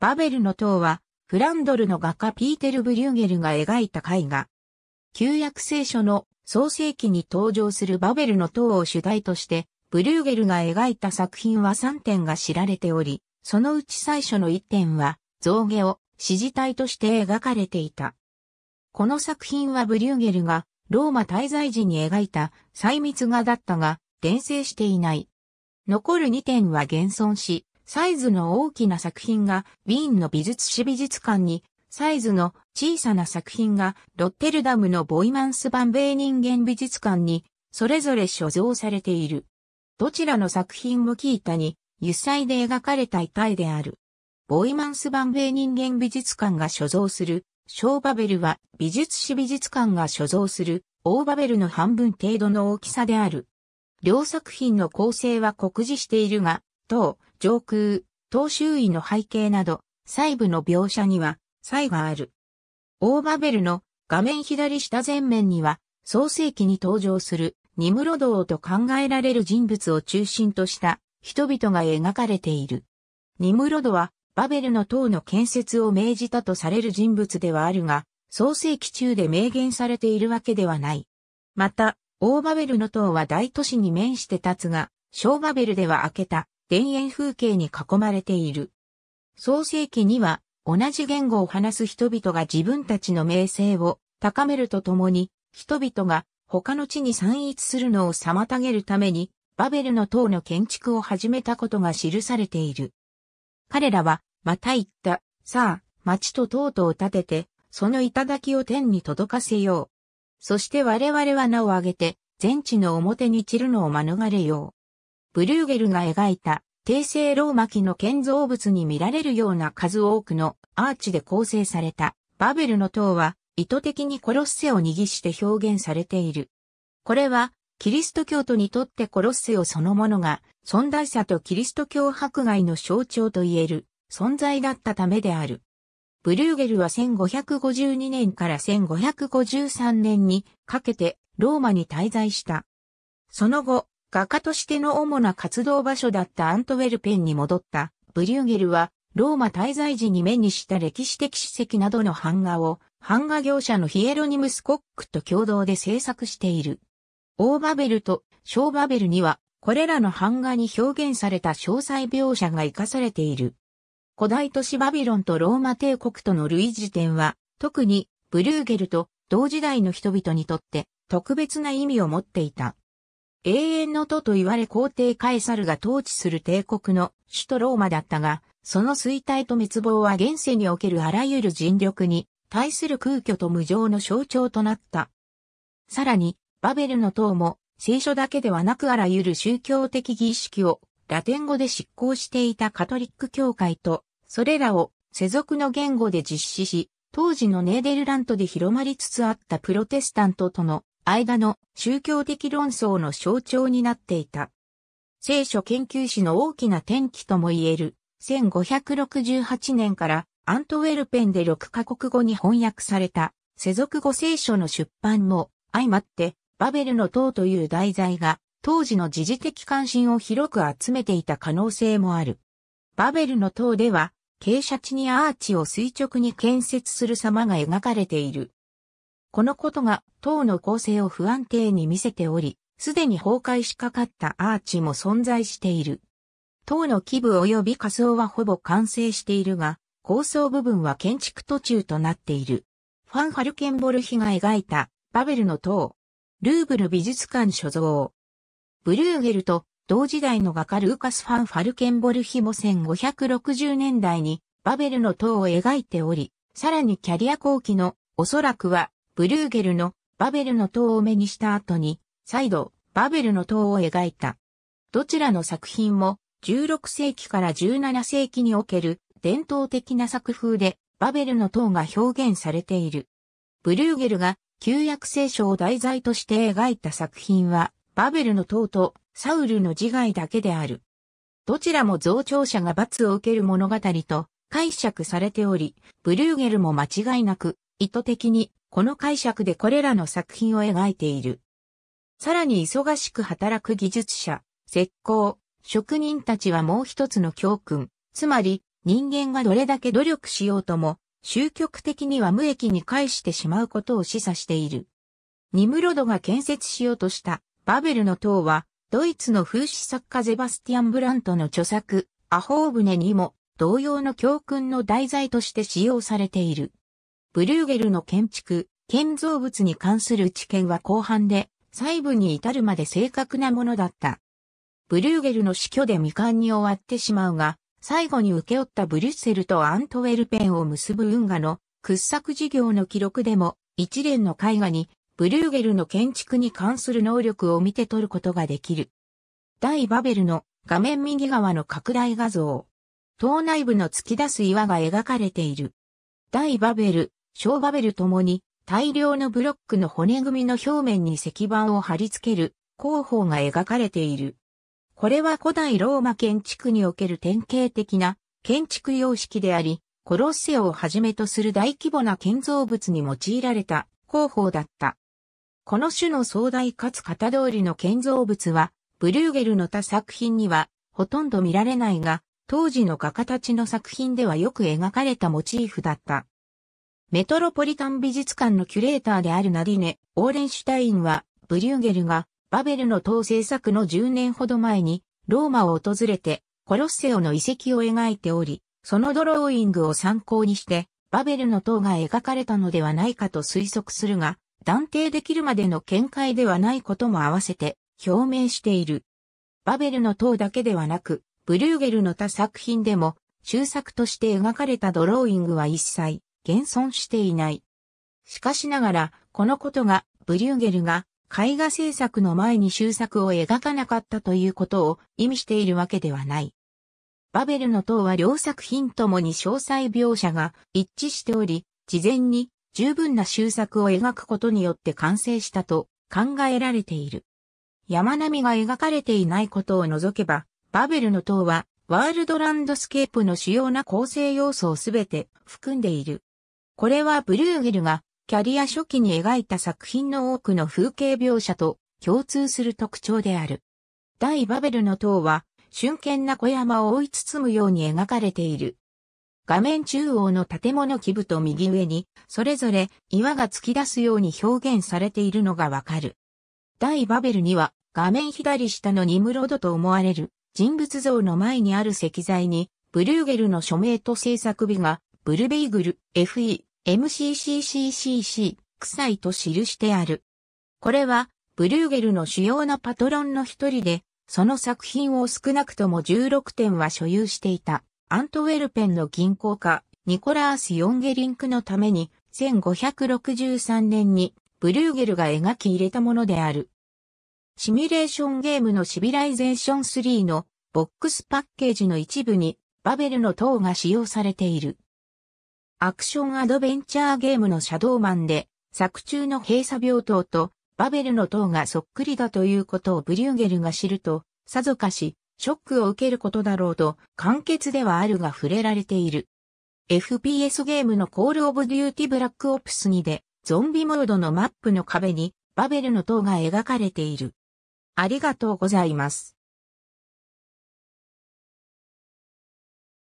バベルの塔は、フランドルの画家ピーテル・ブリューゲルが描いた絵画。旧約聖書の創世記に登場するバベルの塔を主題として、ブリューゲルが描いた作品は3点が知られており、そのうち最初の1点は、象牙を支持体として描かれていた。この作品はブリューゲルがローマ滞在時に描いた細密画だったが、伝生していない。残る2点は現存し、サイズの大きな作品がウィーンの美術史美術館に、サイズの小さな作品がロッテルダムのボイマンス・バンベー人間美術館に、それぞれ所蔵されている。どちらの作品も聞いたに、油彩で描かれた遺体である。ボイマンス・バンベー人間美術館が所蔵する、ショーバベルは美術史美術館が所蔵する、オーバベルの半分程度の大きさである。両作品の構成は酷似しているが、当上空、東周囲の背景など、細部の描写には差異がある。オーバベルの画面左下前面には、創世記に登場するニムロドーと考えられる人物を中心とした人々が描かれている。ニムロドはバベルの塔の建設を命じたとされる人物ではあるが、創世記中で明言されているわけではない。また、オーバベルの塔は大都市に面して立つが、小バベルでは開けた田園風景に囲まれている。創世記には、同じ言語を話す人々が自分たちの名声を高めるとともに、人々が他の地に散逸するのを妨げるために、バベルの塔の建築を始めたことが記されている。彼らは、また言った、さあ、町と塔とを建てて、その頂を天に届かせよう。そして我々は名を挙げて、全地の表に散るのを免れよブリューゲルが描いた、帝政ローマ期の建造物に見られるような数多くのアーチで構成された、バベルの塔は、意図的にコロッセを握して表現されている。これは、キリスト教徒にとってコロッセをそのものが、存在者とキリスト教迫害の象徴と言える、存在だったためである。ブリューゲルは1552年から1553年にかけてローマに滞在した。その後、画家としての主な活動場所だったアントウェルペンに戻ったブリューゲルはローマ滞在時に目にした歴史的史跡などの版画を版画業者のヒエロニムス・コックと共同で制作している。オーバベルとショーバベルにはこれらの版画に表現された詳細描写が活かされている。古代都市バビロンとローマ帝国との類似点は特にブリューゲルと同時代の人々にとって特別な意味を持っていた。永遠の都と言われ皇帝カエサルが統治する帝国の首都ローマだったが、その衰退と滅亡は現世におけるあらゆる人力に対する空虚と無常の象徴となった。さらに、バベルの塔も聖書だけではなくあらゆる宗教的儀式をラテン語で執行していたカトリック教会と、それらを世俗の言語で実施し、当時のネーデルラントで広まりつつあったプロテスタントとの間の宗教的論争の象徴になっていた。聖書研究史の大きな転機とも言える、1568年からアントウェルペンで6カ国語に翻訳された世俗語聖書の出版も相まってバベルの塔という題材が当時の時事的関心を広く集めていた可能性もある。バベルの塔では傾斜地にアーチを垂直に建設する様が描かれている。このことが塔の構成を不安定に見せており、すでに崩壊しかかったアーチも存在している。塔の基部及び下層はほぼ完成しているが、構想部分は建築途中となっている。ファン・ハルケンボルヒが描いたバベルの塔、ルーブル美術館所蔵。ブルーゲルと同時代の画家ルーカス・ファン・ファルケンボルヒも1560年代にバベルの塔を描いており、さらにキャリア後期のおそらくはブルーゲルのバベルの塔を目にした後に、再度、バベルの塔を描いた。どちらの作品も、16世紀から17世紀における伝統的な作風で、バベルの塔が表現されている。ブルーゲルが旧約聖書を題材として描いた作品は、バベルの塔とサウルの自害だけである。どちらも増長者が罰を受ける物語と解釈されており、ブルーゲルも間違いなく意図的にこの解釈でこれらの作品を描いている。さらに忙しく働く技術者、石膏、職人たちはもう一つの教訓、つまり人間がどれだけ努力しようとも、終局的には無益に返してしまうことを示唆している。ニムロドが建設しようとしたバベルの塔は、ドイツの風刺作家ゼバスティアン・ブラントの著作、アホーブネにも同様の教訓の題材として使用されている。ブリューゲルの建築、建造物に関する知見は後半で、細部に至るまで正確なものだった。ブリューゲルの死去で未完に終わってしまうが、最後に請け負ったブリュッセルとアントウェルペンを結ぶ運河の掘削事業の記録でも、一連の絵画に、ブリューゲルの建築に関する能力を見て取ることができる。大バベルの画面右側の拡大画像。塔内部の突き出す岩が描かれている。大バベル、小バベルともに大量のブロックの骨組みの表面に石板を貼り付ける工法が描かれている。これは古代ローマ建築における典型的な建築様式であり、コロッセオをはじめとする大規模な建造物に用いられた工法だった。この種の壮大かつ型通りの建造物は、ブルーゲルの他作品にはほとんど見られないが、当時の画家たちの作品ではよく描かれたモチーフだった。メトロポリタン美術館のキュレーターであるナディネ・オーレンシュタインは、ブリューゲルがバベルの塔制作の10年ほど前に、ローマを訪れて、コロッセオの遺跡を描いており、そのドローイングを参考にして、バベルの塔が描かれたのではないかと推測するが、断定できるまでの見解ではないことも合わせて表明している。バベルの塔だけではなく、ブリューゲルの他作品でも、中作として描かれたドローイングは一切現存していない。しかしながら、このことが、ブリューゲルが絵画制作の前に終作を描かなかったということを意味しているわけではない。バベルの塔は両作品ともに詳細描写が一致しており、事前に十分な終作を描くことによって完成したと考えられている。山並みが描かれていないことを除けば、バベルの塔はワールドランドスケープの主要な構成要素をすべて含んでいる。これはブルーゲルがキャリア初期に描いた作品の多くの風景描写と共通する特徴である。大バベルの塔は、瞬間な小山を覆い包むように描かれている。画面中央の建物基部と右上に、それぞれ岩が突き出すように表現されているのがわかる。大バベルには、画面左下のニムロドと思われる人物像の前にある石材に、ブルーゲルの署名と制作日が、ブルベイグル、FE、MCCCCC 臭いと記してある。これは、ブルーゲルの主要なパトロンの一人で、その作品を少なくとも16点は所有していた、アントウェルペンの銀行家、ニコラース・ヨンゲリンクのために、1563年に、ブルーゲルが描き入れたものである。シミュレーションゲームのシビライゼーション3のボックスパッケージの一部にバベルの塔が使用されている。アクションアドベンチャーゲームのシャドーマンで、作中の閉鎖病棟とバベルの塔がそっくりだということをブリューゲルが知ると、さぞかし、ショックを受けることだろうと、簡潔ではあるが触れられている。FPS ゲームのコールオブデューティブラックオプス2で、ゾンビモードのマップの壁に、バベルの塔が描かれている。ありがとうございます。